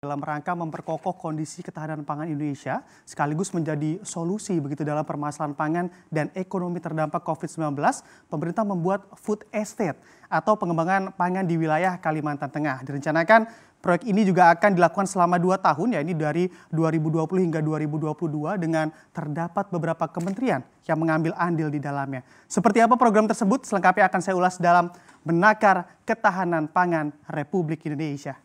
dalam rangka memperkokoh kondisi ketahanan pangan Indonesia sekaligus menjadi solusi begitu dalam permasalahan pangan dan ekonomi terdampak COVID-19, pemerintah membuat food estate atau pengembangan pangan di wilayah Kalimantan Tengah. Direncanakan proyek ini juga akan dilakukan selama 2 tahun yaitu dari 2020 hingga 2022 dengan terdapat beberapa kementerian yang mengambil andil di dalamnya. Seperti apa program tersebut selengkapnya akan saya ulas dalam Menakar Ketahanan Pangan Republik Indonesia.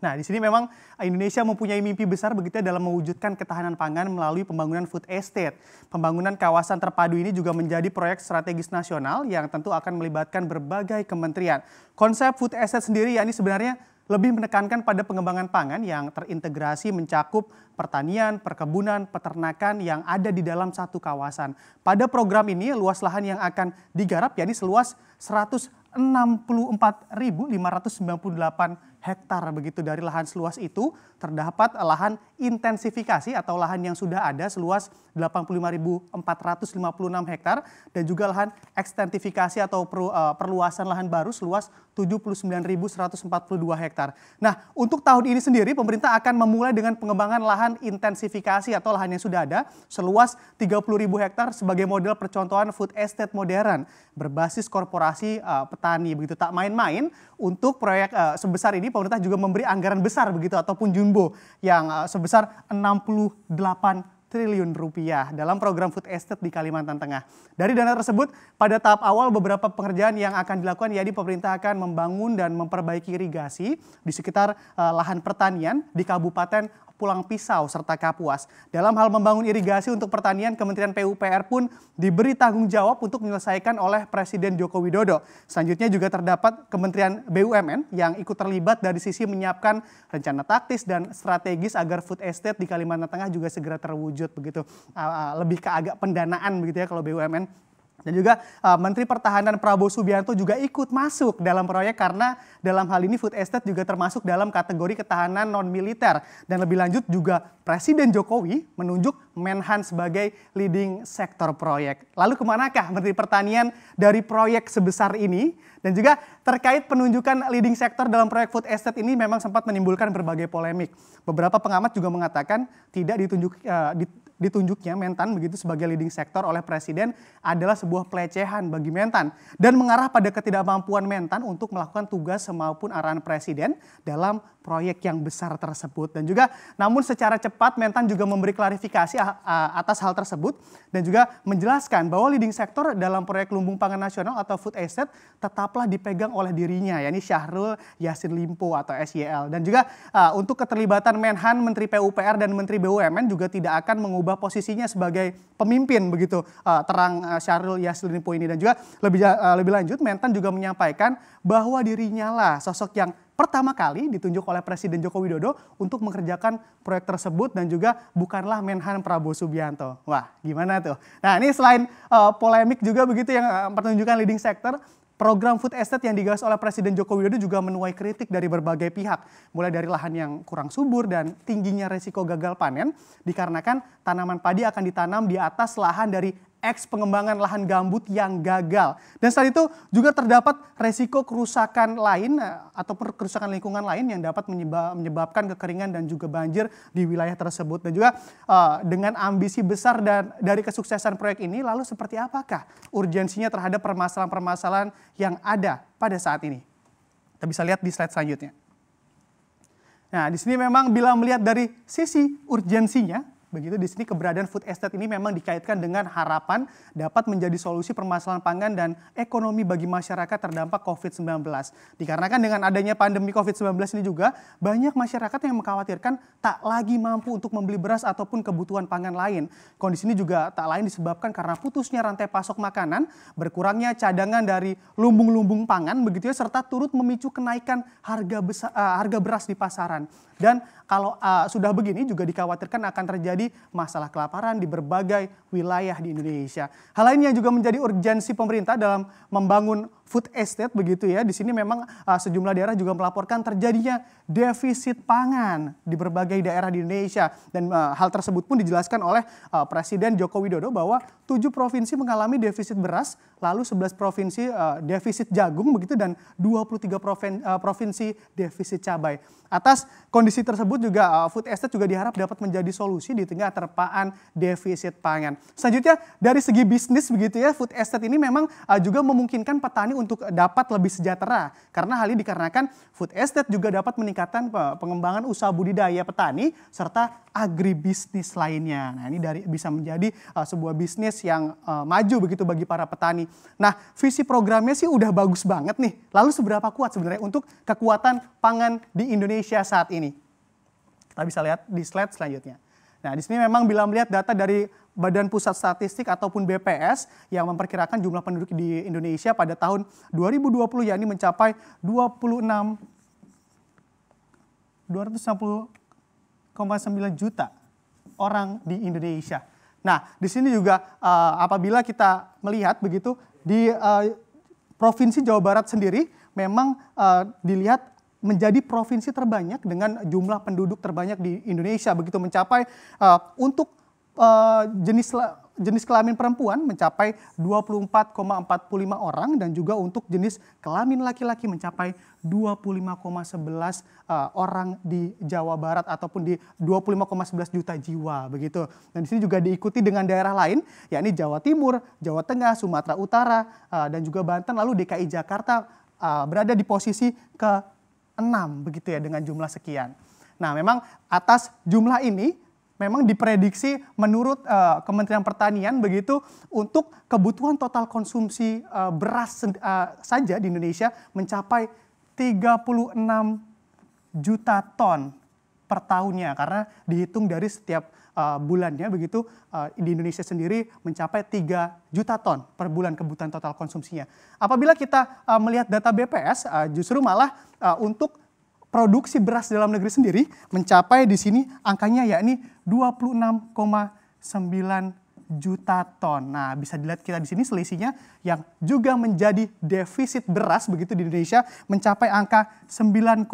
Nah, di sini memang eh, Indonesia mempunyai mimpi besar begitu ya dalam mewujudkan ketahanan pangan melalui pembangunan food estate. Pembangunan kawasan terpadu ini juga menjadi proyek strategis nasional yang tentu akan melibatkan berbagai kementerian. Konsep food estate sendiri yakni sebenarnya lebih menekankan pada pengembangan pangan yang terintegrasi mencakup pertanian, perkebunan, peternakan yang ada di dalam satu kawasan. Pada program ini luas lahan yang akan digarap yakni seluas 164.598 hektar begitu dari lahan seluas itu terdapat lahan intensifikasi atau lahan yang sudah ada seluas 85.456 hektar dan juga lahan ekstensifikasi atau eh, perluasan lahan baru seluas 79.142 hektar. Nah, untuk tahun ini sendiri pemerintah akan memulai dengan pengembangan lahan intensifikasi atau lahan yang sudah ada seluas 30.000 hektar sebagai model percontohan food estate modern berbasis korporasi uh, petani begitu tak main-main untuk proyek uh, sebesar ini ini pemerintah juga memberi anggaran besar begitu ataupun jumbo yang eh, sebesar 68 triliun rupiah dalam program food estate di Kalimantan Tengah. Dari dana tersebut, pada tahap awal beberapa pengerjaan yang akan dilakukan yaitu pemerintah akan membangun dan memperbaiki irigasi di sekitar uh, lahan pertanian di Kabupaten pulang pisau serta kapuas. Dalam hal membangun irigasi untuk pertanian, Kementerian PUPR pun diberi tanggung jawab untuk menyelesaikan oleh Presiden Joko Widodo. Selanjutnya juga terdapat Kementerian BUMN yang ikut terlibat dari sisi menyiapkan rencana taktis dan strategis agar food estate di Kalimantan Tengah juga segera terwujud begitu. Lebih ke agak pendanaan begitu ya kalau BUMN dan juga uh, Menteri Pertahanan Prabowo Subianto juga ikut masuk dalam proyek karena dalam hal ini food estate juga termasuk dalam kategori ketahanan non-militer. Dan lebih lanjut juga Presiden Jokowi menunjuk Menhan sebagai leading sektor proyek. Lalu kemanakah Menteri Pertanian dari proyek sebesar ini? Dan juga terkait penunjukan leading sektor dalam proyek food estate ini memang sempat menimbulkan berbagai polemik. Beberapa pengamat juga mengatakan tidak ditunjuk uh, di, ditunjuknya Mentan begitu sebagai leading sektor oleh Presiden adalah sebuah pelecehan bagi Mentan dan mengarah pada ketidakmampuan Mentan untuk melakukan tugas maupun arahan Presiden dalam proyek yang besar tersebut. Dan juga namun secara cepat Mentan juga memberi klarifikasi atas hal tersebut dan juga menjelaskan bahwa leading sektor dalam proyek lumbung pangan nasional atau food Asset tetaplah dipegang oleh dirinya yakni Syahrul Yasin Limpo atau SYL. Dan juga untuk keterlibatan Menhan Menteri PUPR dan Menteri BUMN juga tidak akan mengubah mengubah posisinya sebagai pemimpin begitu uh, terang uh, Syahrul Yassin Limpo ini dan juga lebih uh, lebih lanjut Mentan juga menyampaikan bahwa dirinya lah sosok yang pertama kali ditunjuk oleh Presiden Joko Widodo untuk mengerjakan proyek tersebut dan juga bukanlah Menhan Prabowo Subianto. Wah, gimana tuh? Nah, ini selain uh, polemik juga begitu yang uh, pertunjukan leading sector, Program food estate yang digagas oleh Presiden Joko Widodo juga menuai kritik dari berbagai pihak, mulai dari lahan yang kurang subur dan tingginya resiko gagal panen dikarenakan tanaman padi akan ditanam di atas lahan dari eks pengembangan lahan gambut yang gagal. Dan saat itu juga terdapat resiko kerusakan lain eh, atau kerusakan lingkungan lain yang dapat menyebabkan kekeringan dan juga banjir di wilayah tersebut. Dan juga eh, dengan ambisi besar dan dari kesuksesan proyek ini lalu seperti apakah urgensinya terhadap permasalahan-permasalahan yang ada pada saat ini? Kita bisa lihat di slide selanjutnya. Nah, di sini memang bila melihat dari sisi urgensinya, Begitu di sini keberadaan food estate ini memang dikaitkan dengan harapan dapat menjadi solusi permasalahan pangan dan ekonomi bagi masyarakat terdampak COVID-19. Dikarenakan dengan adanya pandemi COVID-19 ini juga banyak masyarakat yang mengkhawatirkan tak lagi mampu untuk membeli beras ataupun kebutuhan pangan lain. Kondisi ini juga tak lain disebabkan karena putusnya rantai pasok makanan, berkurangnya cadangan dari lumbung-lumbung pangan begitu ya serta turut memicu kenaikan harga besar, uh, eh, harga beras di pasaran. Dan kalau uh, sudah begini juga dikhawatirkan akan terjadi terjadi masalah kelaparan di berbagai wilayah di Indonesia. Hal lain yang juga menjadi urgensi pemerintah dalam membangun food estate begitu ya. Di sini memang uh, sejumlah daerah juga melaporkan terjadinya defisit pangan di berbagai daerah di Indonesia dan uh, hal tersebut pun dijelaskan oleh uh, Presiden Joko Widodo bahwa tujuh provinsi mengalami defisit beras, lalu 11 provinsi uh, defisit jagung begitu dan 23 puluh uh, provinsi defisit cabai. Atas kondisi tersebut juga uh, food estate juga diharap dapat menjadi solusi di tengah terpaan defisit pangan. Selanjutnya dari segi bisnis begitu ya, food estate ini memang uh, juga memungkinkan petani untuk dapat lebih sejahtera. Karena hal ini dikarenakan food estate juga dapat meningkatkan eh, pengembangan usaha budidaya petani serta agribisnis lainnya. Nah ini dari bisa menjadi uh, sebuah bisnis yang uh, maju begitu bagi para petani. Nah visi programnya sih udah bagus banget nih. Lalu seberapa kuat sebenarnya untuk kekuatan pangan di Indonesia saat ini? Kita bisa lihat di slide selanjutnya. Nah, di sini memang bila melihat data dari Badan Pusat Statistik ataupun BPS yang memperkirakan jumlah penduduk di Indonesia pada tahun 2020 yakni mencapai 26 260,9 juta orang di Indonesia. Nah, di sini juga uh, apabila kita melihat begitu di uh, Provinsi Jawa Barat sendiri memang uh, dilihat menjadi provinsi terbanyak dengan jumlah penduduk terbanyak di Indonesia begitu mencapai uh, untuk uh, jenis jenis kelamin perempuan mencapai 24,45 orang dan juga untuk jenis kelamin laki-laki mencapai 25,11 uh, eh, orang di Jawa Barat ataupun di 25,11 juta jiwa begitu. Dan di sini juga diikuti dengan daerah lain yakni Jawa Timur, Jawa Tengah, Sumatera Utara uh, dan juga Banten lalu DKI Jakarta uh, berada di posisi ke 6 begitu ya dengan jumlah sekian. Nah, memang atas jumlah ini memang diprediksi menurut uh, Kementerian Pertanian begitu untuk kebutuhan total konsumsi uh, beras uh, saja di Indonesia mencapai 36 juta ton per tahunnya karena dihitung dari setiap uh, bulannya begitu uh, di Indonesia sendiri mencapai 3 juta ton per bulan kebutuhan total konsumsinya. Apabila kita uh, melihat data BPS uh, justru malah uh, untuk produksi beras dalam negeri sendiri mencapai di sini angkanya yakni 26,9 juta ton. Nah, bisa dilihat kita di sini selisihnya yang juga menjadi defisit beras begitu di Indonesia mencapai angka 9,1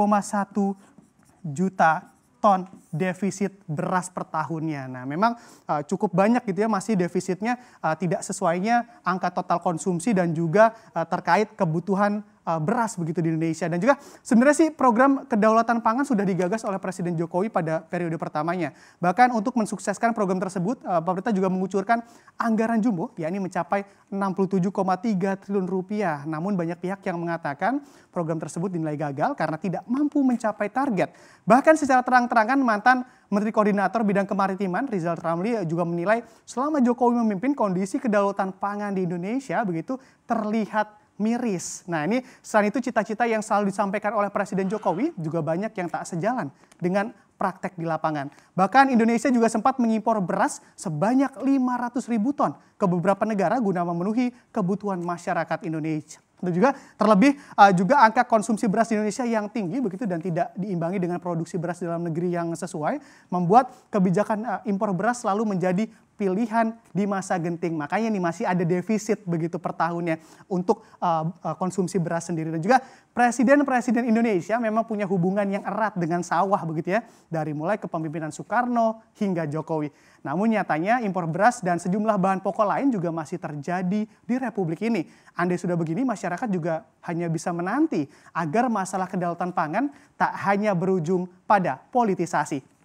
juta ton defisit beras per tahunnya. Nah, memang uh, cukup banyak gitu ya masih defisitnya uh, tidak sesuainya angka total konsumsi dan juga uh, terkait kebutuhan uh, beras begitu di Indonesia. Dan juga sebenarnya sih program kedaulatan pangan sudah digagas oleh Presiden Jokowi pada periode pertamanya. Bahkan untuk mensukseskan program tersebut, uh, pemerintah juga mengucurkan anggaran jumbo, yakni mencapai 67,3 triliun rupiah. Namun banyak pihak yang mengatakan program tersebut dinilai gagal karena tidak mampu mencapai target. Bahkan secara terang-terangan mantan Menteri Koordinator Bidang Kemaritiman Rizal Ramli eh, juga menilai selama Jokowi memimpin kondisi kedaulatan pangan di Indonesia begitu terlihat miris. Nah ini selain itu cita-cita yang selalu disampaikan oleh Presiden Jokowi juga banyak yang tak sejalan dengan praktek di lapangan. Bahkan Indonesia juga sempat mengimpor beras sebanyak 500 ribu ton ke beberapa negara guna memenuhi kebutuhan masyarakat Indonesia. Dan juga terlebih uh, juga angka konsumsi beras di Indonesia yang tinggi begitu dan tidak diimbangi dengan produksi beras dalam negeri yang sesuai membuat kebijakan uh, impor beras selalu menjadi pilihan di masa genting. Makanya nih masih ada defisit begitu per tahunnya untuk uh, uh, konsumsi beras sendiri. Dan juga presiden-presiden Indonesia memang punya hubungan yang erat dengan sawah begitu ya. Dari mulai kepemimpinan Soekarno hingga Jokowi. Namun nyatanya impor beras dan sejumlah bahan pokok lain juga masih terjadi di Republik ini. Andai sudah begini masyarakat juga hanya bisa menanti agar masalah kedaulatan pangan tak hanya berujung pada politisasi.